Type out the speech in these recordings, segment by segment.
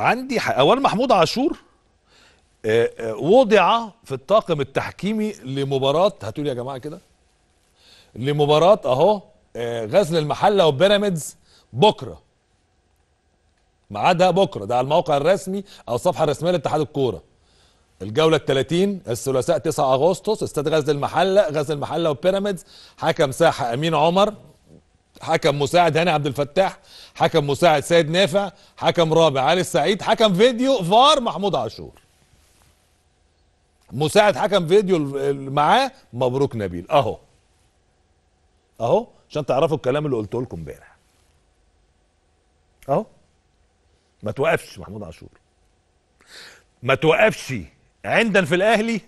عندي ح... اولا محمود عاشور آه، آه، وضع في الطاقم التحكيمي لمباراه هاتوا يا جماعه كده لمباراه اهو آه، غزل المحله وبيراميدز بكره ميعادها بكره ده على الموقع الرسمي او الصفحه الرسميه لاتحاد الكوره الجوله ال 30 الثلاثاء 9 اغسطس استاد غزل المحله غزل المحله وبيراميدز حكم ساحه امين عمر حكم مساعد هاني عبد الفتاح حكم مساعد سيد نافع حكم رابع علي السعيد حكم فيديو فار محمود عاشور مساعد حكم فيديو معاه مبروك نبيل اهو اهو عشان تعرفوا الكلام اللي قلته لكم امبارح اهو ما توقفش محمود عاشور ما توقفش عندا في الاهلي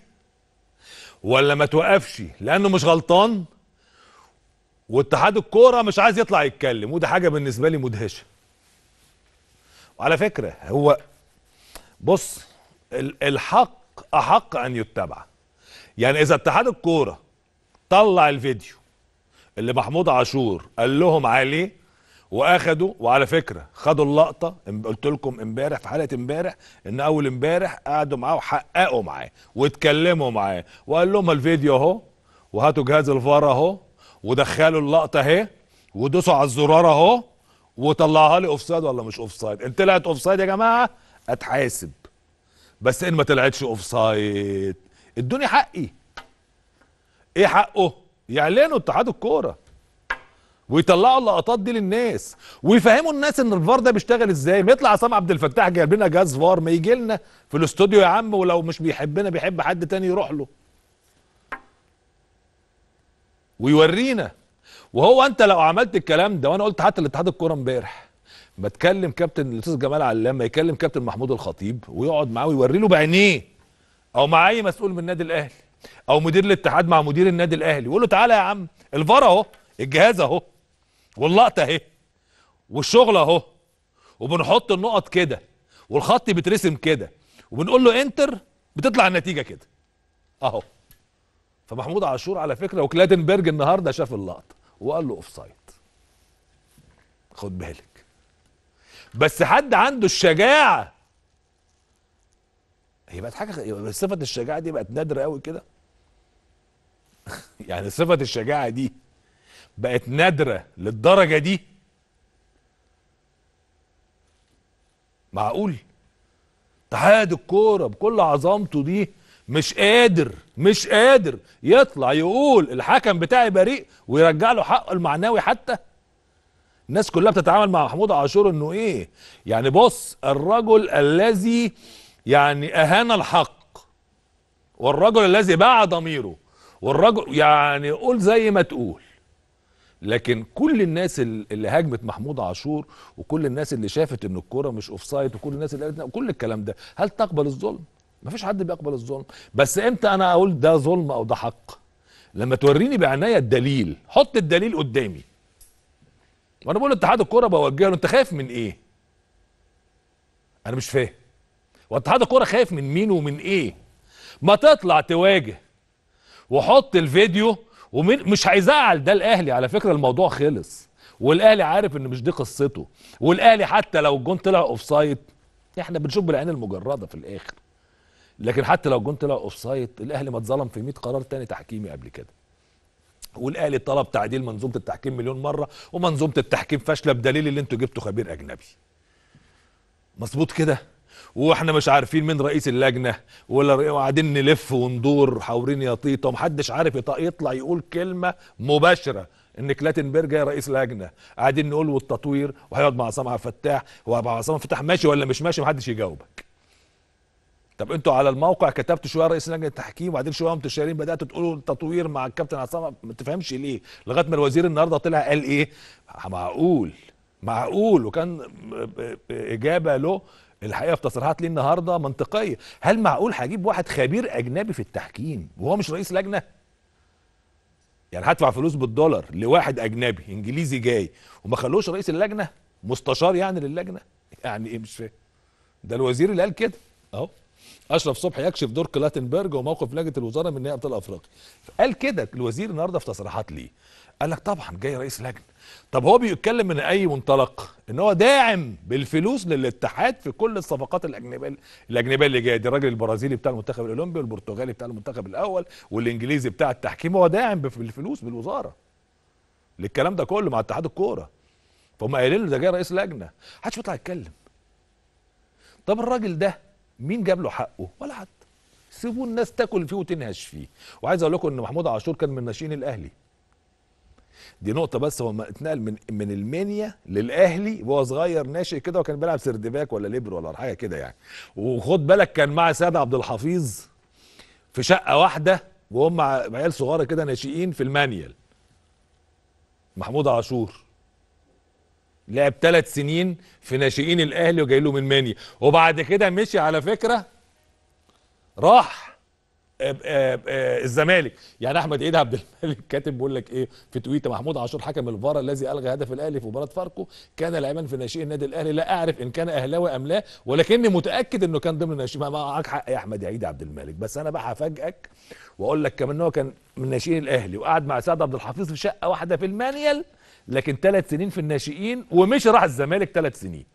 ولا ما توقفش لانه مش غلطان واتحاد الكوره مش عايز يطلع يتكلم ودي حاجه بالنسبه لي مدهشه وعلى فكره هو بص الحق احق ان يتبع يعني اذا اتحاد الكوره طلع الفيديو اللي محمود عاشور قال لهم عليه واخدوا وعلى فكره خدوا اللقطه قلت لكم امبارح في حلقه امبارح ان اول امبارح قعدوا معاه وحققوا معاه واتكلموا معاه وقال لهم الفيديو اهو وهاتوا جهاز الفار اهو ودخلوا اللقطه اهي ودوسوا على الزرار اهو وطلعها لي اوفسايد ولا مش اوفسايد ان طلعت اوفسايد يا جماعه اتحاسب بس ان ما طلعتش اوفسايد ادوني حقي ايه حقه يعلنوا اتحاد الكوره ويطلعوا اللقطات دي للناس ويفهموا الناس ان الفار ده بيشتغل ازاي ما يطلع عصام عبد الفتاح جايب لنا جهاز فار ما يجي لنا في الاستوديو يا عم ولو مش بيحبنا بيحب حد تاني يروح له ويورينا وهو انت لو عملت الكلام ده وانا قلت حتى لاتحاد الكوره امبارح ما تكلم كابتن الاستاذ جمال علام ما يكلم كابتن محمود الخطيب ويقعد معاه ويوري له بعينيه او مع اي مسؤول من النادي الاهلي او مدير الاتحاد مع مدير النادي الاهلي ويقول له تعالى يا عم الفار اهو الجهاز اهو واللقطه اهي والشغل اهو وبنحط النقط كده والخط بيترسم كده وبنقول له انتر بتطلع النتيجه كده اهو فمحمود عاشور على فكره وكلادنبرج النهارده شاف اللقطه وقال له اوف سايد خد بالك بس حد عنده الشجاعه هي بقت حاجه صفه الشجاعه دي بقت نادره قوي كده يعني صفه الشجاعه دي بقت نادره للدرجه دي معقول اتحاد الكوره بكل عظمته دي مش قادر مش قادر يطلع يقول الحكم بتاعي بريء ويرجع له حقه المعنوي حتى الناس كلها بتتعامل مع محمود عاشور انه ايه يعني بص الرجل الذي يعني اهان الحق والرجل الذي باع ضميره والرجل يعني قول زي ما تقول لكن كل الناس اللي هاجمت محمود عاشور وكل الناس اللي شافت ان الكوره مش اوفسايد وكل الناس اللي قالت كل الكلام ده هل تقبل الظلم ما فيش حد بيقبل الظلم بس امتى انا اقول ده ظلم او ده حق لما توريني بعنايه الدليل حط الدليل قدامي وانا بقول اتحاد الكوره بوجهه له انت خايف من ايه انا مش فاهم واتحاد الكوره خايف من مين ومن ايه ما تطلع تواجه وحط الفيديو مش هيزعل ده الاهلي على فكره الموضوع خلص والاهلي عارف ان مش دي قصته والاهلي حتى لو الجون طلع اوف سايد احنا بنشوف بالعين المجرده في الاخر لكن حتى لو كنت طلع اوف سايد الاهلي ما اتظلم في 100 قرار تاني تحكيمي قبل كده والاهلي طلب تعديل منظومه التحكيم مليون مره ومنظومه التحكيم فاشله بدليل اللي انتوا جبتوا خبير اجنبي مظبوط كده واحنا مش عارفين مين رئيس اللجنه ولا قاعدين نلف وندور حاورين يا طيطه ومحدش عارف يطلع يقول كلمه مباشره ان كلاتنبرج جاي رئيس لجنه قاعدين نقول والتطوير وهيقعد مع عصام عبد الفتاح وعصام عبد الفتاح ماشي ولا مش ماشي محدش يجاوبك طب انتوا على الموقع كتبتوا شويه رئيس لجنه التحكيم وبعدين شويه انتوا شايلين بداتوا تقولوا تطوير مع الكابتن عصام ما تفهمش ليه لغايه ما الوزير النهارده طلع قال ايه معقول معقول وكان اجابه له الحقيقه في تصريحات ليه النهارده منطقيه هل معقول هجيب واحد خبير اجنبي في التحكيم وهو مش رئيس لجنه يعني هدفع فلوس بالدولار لواحد اجنبي انجليزي جاي وما خلوش رئيس اللجنه مستشار يعني للجنه يعني ايه مش فاهم ده الوزير اللي قال كده اهو اشرف صبحي يكشف دور كلاتنبرج وموقف لجنه الوزاره من نهائي ابطال افريقيا قال كده الوزير النهارده في تصريحات ليه قال لك طبعا جاي رئيس لجنه طب هو بيتكلم من اي منطلق ان هو داعم بالفلوس للاتحاد في كل الصفقات الاجنبيه الاجنبيه اللي جايه دي الراجل البرازيلي بتاع المنتخب الاولمبي والبرتغالي بتاع المنتخب الاول والانجليزي بتاع التحكيم هو داعم بالفلوس بالوزاره للكلام ده كله مع اتحاد الكوره فهم قايلين له ده جاي رئيس لجنه محدش بيطلع يتكلم طب الراجل ده مين جاب له حقه ولا حد سيبوا الناس تاكل فيه وتنهش فيه وعايز اقول لكم ان محمود عاشور كان من ناشئين الاهلي دي نقطه بس هو اتنقل من من المنيا للاهلي وهو صغير ناشئ كده وكان بيلعب سردباك ولا ليبر ولا حاجه كده يعني وخد بالك كان مع سيد عبد الحفيظ في شقه واحده وهم عيال صغار كده ناشئين في المانيال محمود عاشور لعب ثلاث سنين في ناشئين الاهلي وجاي له من مانيا وبعد كده مشي على فكره راح آه، آه، آه، الزمالك يعني احمد عيد عبد الملك كاتب بيقول لك ايه في تويته محمود عاشور حكم الفار الذي الغى هدف الاهلي في مباراه فاركو كان لاعبا في ناشئ النادي الاهلي لا اعرف ان كان اهلاوي ام لا ولكني متاكد انه كان ضمن ناشئين معاك حق يا احمد عيد عبد الملك بس انا بقى هفاجئك واقول لك كمان ان هو كان من ناشئين الاهلي وقعد مع سعد عبد الحفيظ في شقه واحده في المانيال لكن ثلاث سنين في الناشئين ومشي راح الزمالك ثلاث سنين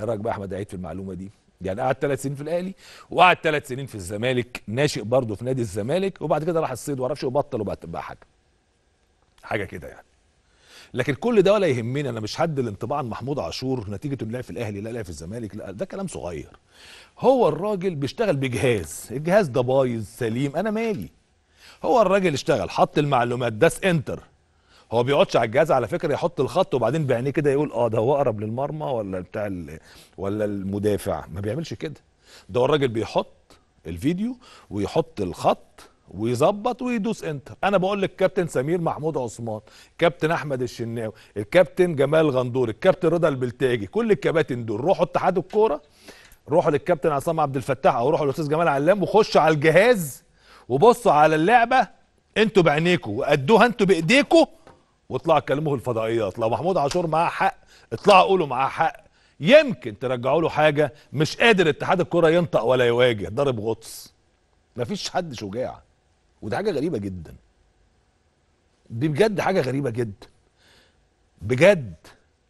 ايه رايك بقى احمد عيد في المعلومه دي يعني قعد ثلاث سنين في الاهلي وقعد ثلاث سنين في الزمالك ناشئ برضه في نادي الزمالك وبعد كده راح الصيد وعرفش وبطل وبقى تبقى حاجه حاجه كده يعني لكن كل ده ولا يهمني انا مش حد الانطباع عن محمود عاشور نتيجه انه لعب في الاهلي لا لعب في الزمالك لا ده كلام صغير هو الراجل بيشتغل بجهاز الجهاز ده بايظ سليم انا مالي هو الراجل اشتغل حط المعلومات داس انتر هو بيقعدش على الجهاز على فكره يحط الخط وبعدين بعينيه كده يقول اه ده هو اقرب للمرمى ولا بتاع ولا المدافع ما بيعملش كده ده هو الراجل بيحط الفيديو ويحط الخط ويظبط ويدوس انتر انا بقول لك كابتن سمير محمود عثمان كابتن احمد الشناوي الكابتن جمال غندور الكابتن رضا البلتاجي كل الكباتن دول روحوا اتحاد الكوره روحوا للكابتن عصام عبد الفتاح او روحوا للاستاذ جمال علام وخشوا على الجهاز وبصوا على اللعبه انتوا بعينيكوا وادوها انتوا بايديكوا واطلعوا في الفضائيات لو محمود عاشور معاه حق اطلعوا قولوا معاه حق يمكن ترجعوا له حاجه مش قادر اتحاد الكره ينطق ولا يواجه ضارب غطس مفيش حد شجاع ودي حاجه غريبه جدا دي بجد حاجه غريبه جدا بجد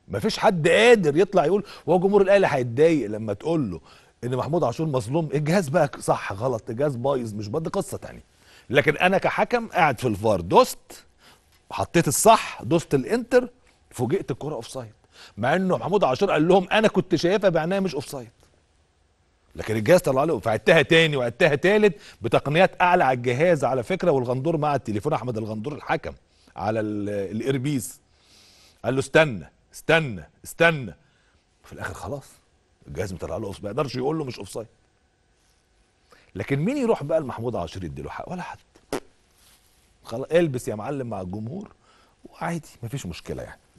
مفيش حد قادر يطلع يقول هو جمهور الاهلي هيتضايق لما تقول له ان محمود عاشور مظلوم الجهاز بقى صح غلط الجهاز بايظ مش بدي قصه تانية لكن انا كحكم قاعد في الفار دوست حطيت الصح دوست الانتر فوجئت الكره اوف سايد مع انه محمود عاشور قال لهم انا كنت شايفها بعينيا مش اوف سايد لكن الجهاز طلع له فعدتها تاني وعدتها تالت بتقنيات اعلى على الجهاز على فكره والغندور مع التليفون احمد الغندور الحكم على الايربيس قال له استنى استنى استنى في الاخر خلاص الجهاز مطلع له ما يقدرش يقول له مش اوف سايد لكن مين يروح بقى لمحمود عاشور يدي له حق ولا حد خلاص البس يا معلم مع الجمهور وعادي مفيش مشكله يعني